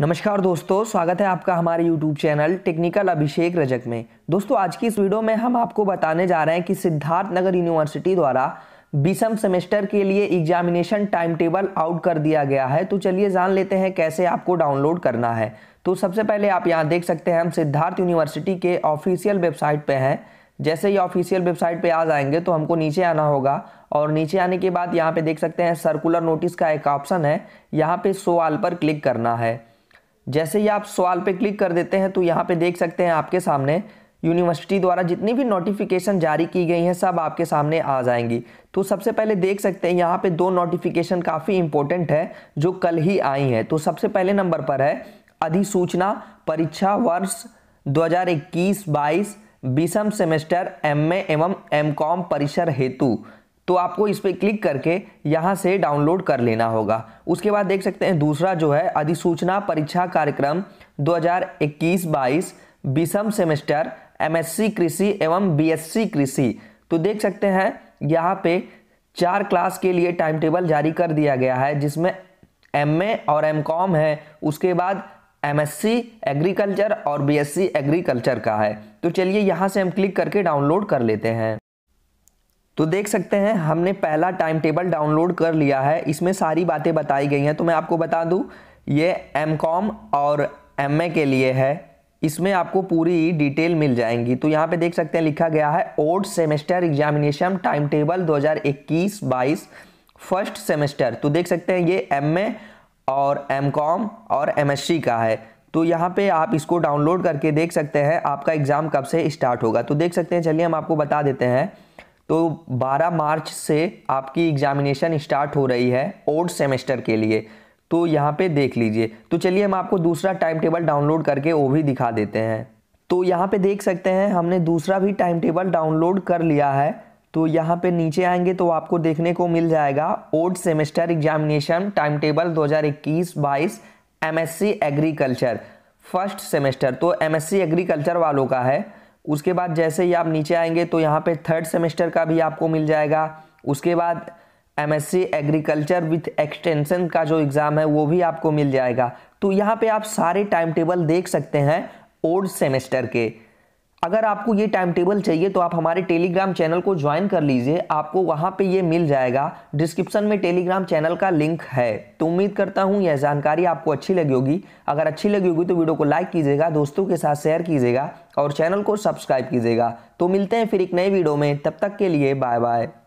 नमस्कार दोस्तों स्वागत है आपका हमारे YouTube channel Technical Abhishek Rajak में दोस्तों आज की इस वीडियो में हम आपको बताने जा रहे हैं कि सिद्धार्थ नगर यूनिवर्सिटी द्वारा बीसम सेमेस्टर के लिए एग्जामिनेशन टाइम टेबल आउट कर दिया गया है तो चलिए जान लेते हैं कैसे आपको डाउनलोड करना है तो सबसे पहले आप यहाँ देख सकते हैं हम सिद्धार्थ यूनिवर्सिटी के ऑफिशियल वेबसाइट पर हैं जैसे ही ऑफिशियल वेबसाइट पे आ जाएंगे तो हमको नीचे आना होगा और नीचे आने के बाद यहाँ पे देख सकते हैं सर्कुलर नोटिस का एक ऑप्शन है यहाँ पे सो आल पर क्लिक करना है जैसे ही आप सवाल पे क्लिक कर देते हैं तो यहाँ पे देख सकते हैं आपके सामने यूनिवर्सिटी द्वारा जितनी भी नोटिफिकेशन जारी की गई हैं सब आपके सामने आ जाएंगी तो सबसे पहले देख सकते हैं यहाँ पे दो नोटिफिकेशन काफ़ी इंपॉर्टेंट है जो कल ही आई हैं तो सबसे पहले नंबर पर है अधिसूचना परीक्षा वर्ष 2021 बाईस बीसम सेमेस्टर एम एवं एम परिसर हेतु तो आपको इस पर क्लिक करके यहाँ से डाउनलोड कर लेना होगा उसके बाद देख सकते हैं दूसरा जो है अधिसूचना परीक्षा कार्यक्रम 2021-22 विषम सेमेस्टर एमएससी कृषि एवं बीएससी कृषि तो देख सकते हैं यहाँ पे चार क्लास के लिए टाइम टेबल जारी कर दिया गया है जिसमें एम और एम है उसके बाद एमएससी एग्रीकल्चर और बीएससी एग्रीकल्चर का है तो चलिए यहाँ से हम क्लिक करके डाउनलोड कर लेते हैं तो देख सकते हैं हमने पहला टाइम टेबल डाउनलोड कर लिया है इसमें सारी बातें बताई गई हैं तो मैं आपको बता दूं ये एम कॉम और एम ए के लिए है इसमें आपको पूरी डिटेल मिल जाएंगी तो यहाँ पे देख सकते हैं लिखा गया है odd semester examination time table दो हज़ार फर्स्ट सेमेस्टर तो देख सकते हैं ये एम ए और एम कॉम और एम एस सी का है तो यहाँ पे आप इसको डाउनलोड करके देख सकते हैं आपका एग्ज़ाम कब से स्टार्ट होगा तो देख सकते हैं चलिए हम आपको बता देते हैं तो 12 मार्च से आपकी एग्ज़ामिनेशन स्टार्ट हो रही है ओल्ड सेमेस्टर के लिए तो यहाँ पे देख लीजिए तो चलिए हम आपको दूसरा टाइम टेबल डाउनलोड करके वो भी दिखा देते हैं तो यहाँ पे देख सकते हैं हमने दूसरा भी टाइम टेबल डाउनलोड कर लिया है तो यहाँ पे नीचे आएंगे तो आपको देखने को मिल जाएगा old semester examination time table दो हज़ार इक्कीस एग्रीकल्चर फर्स्ट सेमेस्टर तो एमएससी एग्रीकल्चर वालों का है उसके बाद जैसे ही आप नीचे आएंगे तो यहाँ पे थर्ड सेमेस्टर का भी आपको मिल जाएगा उसके बाद एमएससी एग्रीकल्चर विथ एक्सटेंशन का जो एग्ज़ाम है वो भी आपको मिल जाएगा तो यहाँ पे आप सारे टाइम टेबल देख सकते हैं ओल्ड सेमेस्टर के अगर आपको ये टाइम टेबल चाहिए तो आप हमारे टेलीग्राम चैनल को ज्वाइन कर लीजिए आपको वहाँ पे ये मिल जाएगा डिस्क्रिप्शन में टेलीग्राम चैनल का लिंक है तो उम्मीद करता हूँ यह जानकारी आपको अच्छी लगी होगी अगर अच्छी लगी होगी तो वीडियो को लाइक कीजिएगा दोस्तों के साथ शेयर कीजिएगा और चैनल को सब्सक्राइब कीजिएगा तो मिलते हैं फिर एक नए वीडियो में तब तक के लिए बाय बाय